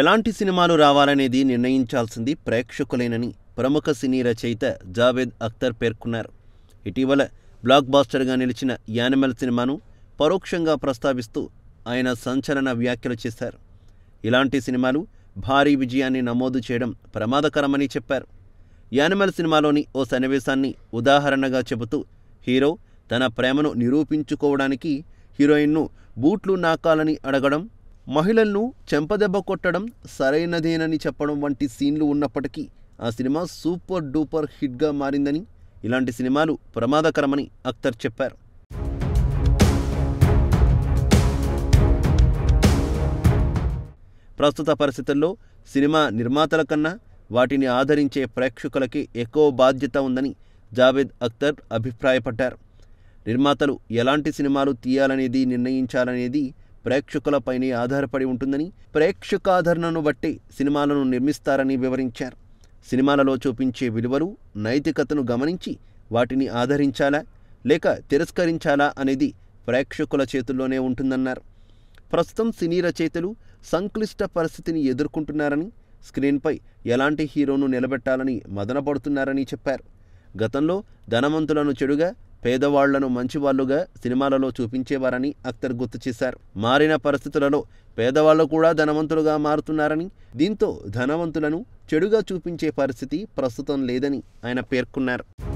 ఎలాంటి సినిమాలు రావాలనేది నిర్ణయించాల్సింది ప్రేక్షకులేనని ప్రముఖ సినీ రచయిత జావేద్ అఖ్తర్ పేర్కొన్నారు ఇటీవల బ్లాక్ బాస్టర్గా నిలిచిన యానిమల్ సినిమాను పరోక్షంగా ప్రస్తావిస్తూ ఆయన సంచలన వ్యాఖ్యలు చేశారు ఇలాంటి సినిమాలు భారీ విజయాన్ని నమోదు చేయడం ప్రమాదకరమని చెప్పారు యానిమల్ సినిమాలోని ఓ సన్నివేశాన్ని ఉదాహరణగా చెబుతూ హీరో తన ప్రేమను నిరూపించుకోవడానికి హీరోయిన్ను బూట్లు నాకాలని అడగడం మహిళలను చెంపదెబ్బ కొట్టడం సరైనదేనని చెప్పడం వంటి సీన్లు ఉన్నప్పటికీ ఆ సినిమా సూపర్ డూపర్ హిట్గా మారిందని ఇలాంటి సినిమాలు ప్రమాదకరమని అఖ్తర్ చెప్పారు ప్రస్తుత పరిస్థితుల్లో సినిమా నిర్మాతల కన్నా వాటిని ఆదరించే ప్రేక్షకులకి ఎక్కువ బాధ్యత ఉందని జావేద్ అఖ్తర్ అభిప్రాయపడ్డారు నిర్మాతలు ఎలాంటి సినిమాలు తీయాలనేది నిర్ణయించాలనేది ప్రేక్షకులపైనే ఆధారపడి ఉంటుందని ప్రేక్షకాదరణను బట్టి సినిమాలను నిర్మిస్తారని వివరించారు సినిమాలలో చూపించే విలువలు నైతికతను గమనించి వాటిని ఆదరించాలా లేక తిరస్కరించాలా అనేది ప్రేక్షకుల చేతుల్లోనే ఉంటుందన్నారు ప్రస్తుతం సినీ రచయితలు సంక్లిష్ట పరిస్థితిని ఎదుర్కొంటున్నారని స్క్రీన్పై ఎలాంటి హీరోను నిలబెట్టాలని మదనపడుతున్నారని చెప్పారు గతంలో ధనవంతులను చెడుగా పేదవాళ్లను మంచివాళ్లుగా సినిమాలలో చూపించేవారని అక్తర్ గుర్తు చేశారు మారిన పరిస్థితులలో పేదవాళ్లు కూడా ధనవంతులుగా మారుతున్నారని దీంతో ధనవంతులను చెడుగా చూపించే పరిస్థితి ప్రస్తుతం లేదని ఆయన పేర్కొన్నారు